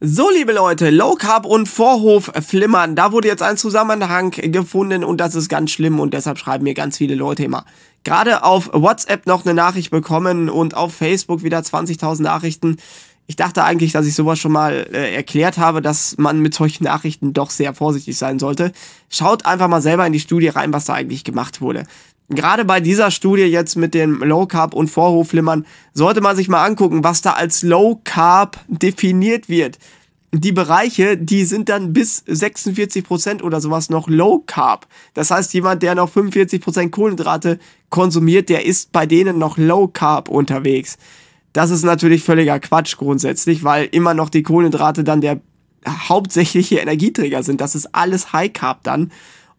So, liebe Leute, Low Carb und Vorhof flimmern. Da wurde jetzt ein Zusammenhang gefunden und das ist ganz schlimm und deshalb schreiben mir ganz viele Leute immer. Gerade auf WhatsApp noch eine Nachricht bekommen und auf Facebook wieder 20.000 Nachrichten. Ich dachte eigentlich, dass ich sowas schon mal äh, erklärt habe, dass man mit solchen Nachrichten doch sehr vorsichtig sein sollte. Schaut einfach mal selber in die Studie rein, was da eigentlich gemacht wurde gerade bei dieser Studie jetzt mit dem Low Carb und Vorhofflimmern sollte man sich mal angucken, was da als Low Carb definiert wird. Die Bereiche, die sind dann bis 46% oder sowas noch Low Carb. Das heißt, jemand, der noch 45% Kohlenhydrate konsumiert, der ist bei denen noch Low Carb unterwegs. Das ist natürlich völliger Quatsch grundsätzlich, weil immer noch die Kohlenhydrate dann der hauptsächliche Energieträger sind. Das ist alles High Carb dann.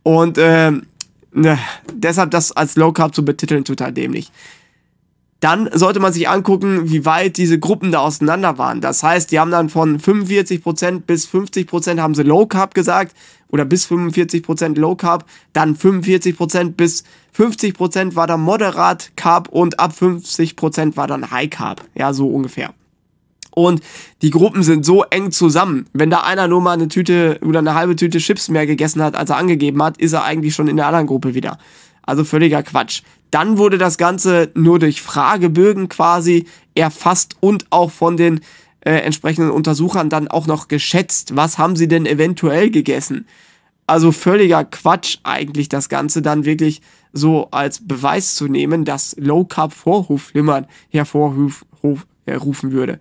Und ähm, Ne, deshalb das als Low Carb zu betiteln, total halt dämlich. Dann sollte man sich angucken, wie weit diese Gruppen da auseinander waren. Das heißt, die haben dann von 45% bis 50% haben sie Low Carb gesagt oder bis 45% Low Carb, dann 45% bis 50% war dann moderat Carb und ab 50% war dann High Carb. Ja, so ungefähr. Und die Gruppen sind so eng zusammen. Wenn da einer nur mal eine Tüte oder eine halbe Tüte Chips mehr gegessen hat, als er angegeben hat, ist er eigentlich schon in der anderen Gruppe wieder. Also völliger Quatsch. Dann wurde das Ganze nur durch Fragebögen quasi erfasst und auch von den äh, entsprechenden Untersuchern dann auch noch geschätzt. Was haben sie denn eventuell gegessen? Also völliger Quatsch eigentlich das Ganze dann wirklich so als Beweis zu nehmen, dass Low Carb Vorhofflimmern hervorrufen würde.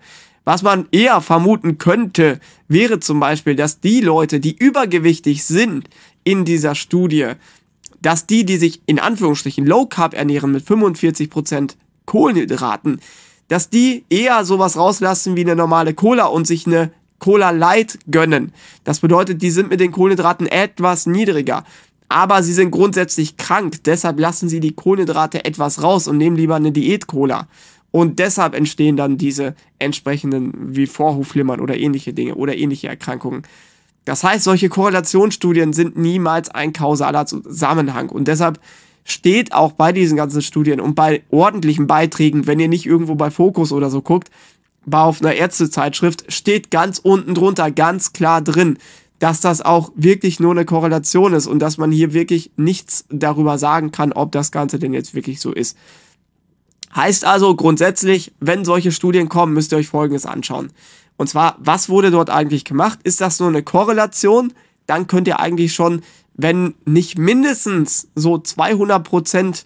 Was man eher vermuten könnte, wäre zum Beispiel, dass die Leute, die übergewichtig sind in dieser Studie, dass die, die sich in Anführungsstrichen Low Carb ernähren mit 45% Kohlenhydraten, dass die eher sowas rauslassen wie eine normale Cola und sich eine Cola Light gönnen. Das bedeutet, die sind mit den Kohlenhydraten etwas niedriger. Aber sie sind grundsätzlich krank, deshalb lassen sie die Kohlenhydrate etwas raus und nehmen lieber eine Diät-Cola. Und deshalb entstehen dann diese entsprechenden wie Vorhofflimmern oder ähnliche Dinge oder ähnliche Erkrankungen. Das heißt, solche Korrelationsstudien sind niemals ein kausaler Zusammenhang. Und deshalb steht auch bei diesen ganzen Studien und bei ordentlichen Beiträgen, wenn ihr nicht irgendwo bei Fokus oder so guckt, war auf einer Ärztezeitschrift, steht ganz unten drunter ganz klar drin, dass das auch wirklich nur eine Korrelation ist und dass man hier wirklich nichts darüber sagen kann, ob das Ganze denn jetzt wirklich so ist. Heißt also grundsätzlich, wenn solche Studien kommen, müsst ihr euch Folgendes anschauen. Und zwar, was wurde dort eigentlich gemacht? Ist das nur eine Korrelation? Dann könnt ihr eigentlich schon, wenn nicht mindestens so 200%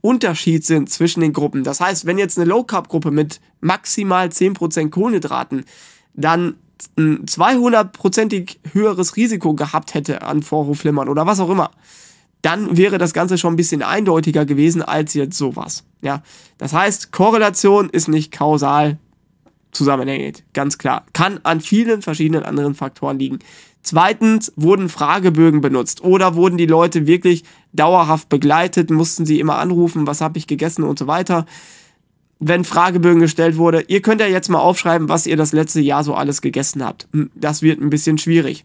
Unterschied sind zwischen den Gruppen. Das heißt, wenn jetzt eine Low-Carb-Gruppe mit maximal 10% Kohlenhydraten dann ein 200%ig höheres Risiko gehabt hätte an Vorhofflimmern oder was auch immer, dann wäre das Ganze schon ein bisschen eindeutiger gewesen als jetzt sowas. Ja, das heißt, Korrelation ist nicht kausal zusammenhängend, ganz klar. Kann an vielen verschiedenen anderen Faktoren liegen. Zweitens wurden Fragebögen benutzt oder wurden die Leute wirklich dauerhaft begleitet, mussten sie immer anrufen, was habe ich gegessen und so weiter. Wenn Fragebögen gestellt wurde, ihr könnt ja jetzt mal aufschreiben, was ihr das letzte Jahr so alles gegessen habt. Hm, das wird ein bisschen schwierig.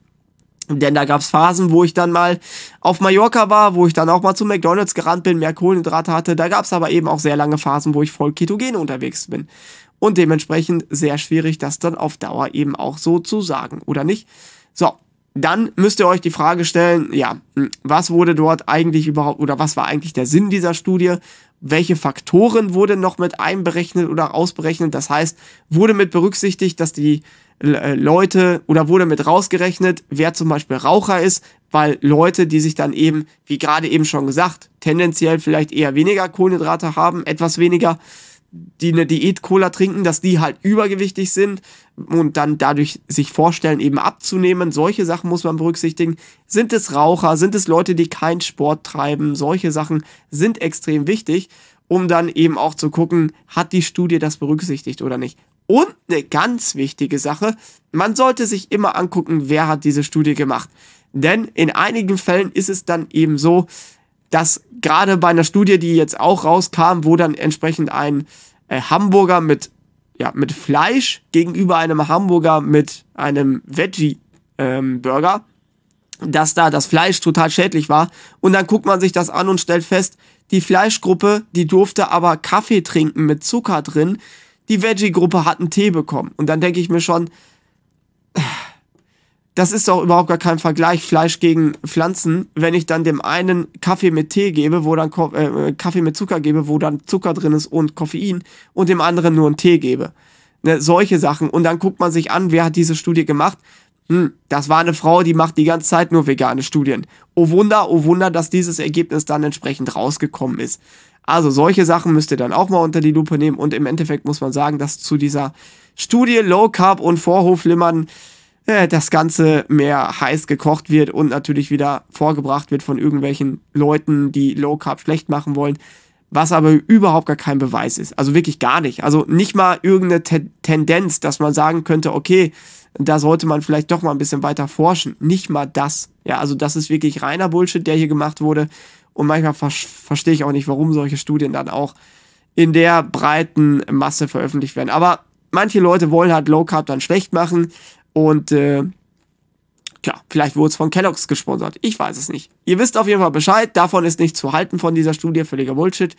Denn da gab's Phasen, wo ich dann mal auf Mallorca war, wo ich dann auch mal zu McDonalds gerannt bin, mehr Kohlenhydrate hatte. Da gab's aber eben auch sehr lange Phasen, wo ich voll ketogen unterwegs bin. Und dementsprechend sehr schwierig, das dann auf Dauer eben auch so zu sagen, oder nicht? So, dann müsst ihr euch die Frage stellen, ja, hm, was wurde dort eigentlich überhaupt, oder was war eigentlich der Sinn dieser Studie? welche Faktoren wurden noch mit einberechnet oder ausberechnet. Das heißt, wurde mit berücksichtigt, dass die äh, Leute oder wurde mit rausgerechnet, wer zum Beispiel Raucher ist, weil Leute, die sich dann eben, wie gerade eben schon gesagt, tendenziell vielleicht eher weniger Kohlenhydrate haben, etwas weniger, die eine Diät-Cola trinken, dass die halt übergewichtig sind und dann dadurch sich vorstellen, eben abzunehmen. Solche Sachen muss man berücksichtigen. Sind es Raucher? Sind es Leute, die keinen Sport treiben? Solche Sachen sind extrem wichtig, um dann eben auch zu gucken, hat die Studie das berücksichtigt oder nicht. Und eine ganz wichtige Sache, man sollte sich immer angucken, wer hat diese Studie gemacht. Denn in einigen Fällen ist es dann eben so, dass gerade bei einer Studie, die jetzt auch rauskam, wo dann entsprechend ein äh, Hamburger mit, ja, mit Fleisch gegenüber einem Hamburger mit einem Veggie-Burger, ähm, dass da das Fleisch total schädlich war. Und dann guckt man sich das an und stellt fest, die Fleischgruppe, die durfte aber Kaffee trinken mit Zucker drin die Veggie-Gruppe hat einen Tee bekommen. Und dann denke ich mir schon, das ist doch überhaupt gar kein Vergleich Fleisch gegen Pflanzen, wenn ich dann dem einen Kaffee mit Tee gebe, wo dann Ko äh, Kaffee mit Zucker gebe, wo dann Zucker drin ist und Koffein und dem anderen nur einen Tee gebe. Ne, solche Sachen. Und dann guckt man sich an, wer hat diese Studie gemacht. Hm, das war eine Frau, die macht die ganze Zeit nur vegane Studien. Oh Wunder, oh Wunder, dass dieses Ergebnis dann entsprechend rausgekommen ist. Also solche Sachen müsst ihr dann auch mal unter die Lupe nehmen und im Endeffekt muss man sagen, dass zu dieser Studie Low Carb und Vorhoflimmern äh, das Ganze mehr heiß gekocht wird und natürlich wieder vorgebracht wird von irgendwelchen Leuten, die Low Carb schlecht machen wollen, was aber überhaupt gar kein Beweis ist. Also wirklich gar nicht. Also nicht mal irgendeine Te Tendenz, dass man sagen könnte, okay, da sollte man vielleicht doch mal ein bisschen weiter forschen. Nicht mal das. Ja, also das ist wirklich reiner Bullshit, der hier gemacht wurde. Und manchmal ver verstehe ich auch nicht, warum solche Studien dann auch in der breiten Masse veröffentlicht werden. Aber manche Leute wollen halt Low Carb dann schlecht machen und äh, klar, vielleicht wurde es von Kellogg's gesponsert. Ich weiß es nicht. Ihr wisst auf jeden Fall Bescheid. Davon ist nichts zu halten von dieser Studie. Völliger Bullshit.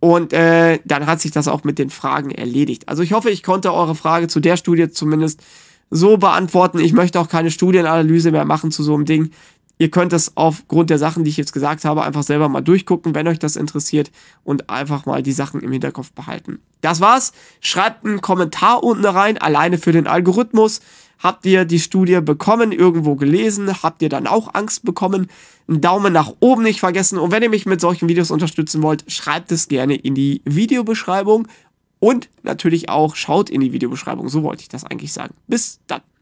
Und äh, dann hat sich das auch mit den Fragen erledigt. Also ich hoffe, ich konnte eure Frage zu der Studie zumindest so beantworten. Ich möchte auch keine Studienanalyse mehr machen zu so einem Ding. Ihr könnt das aufgrund der Sachen, die ich jetzt gesagt habe, einfach selber mal durchgucken, wenn euch das interessiert und einfach mal die Sachen im Hinterkopf behalten. Das war's. Schreibt einen Kommentar unten rein, alleine für den Algorithmus. Habt ihr die Studie bekommen, irgendwo gelesen? Habt ihr dann auch Angst bekommen? Einen Daumen nach oben nicht vergessen. Und wenn ihr mich mit solchen Videos unterstützen wollt, schreibt es gerne in die Videobeschreibung und natürlich auch schaut in die Videobeschreibung. So wollte ich das eigentlich sagen. Bis dann.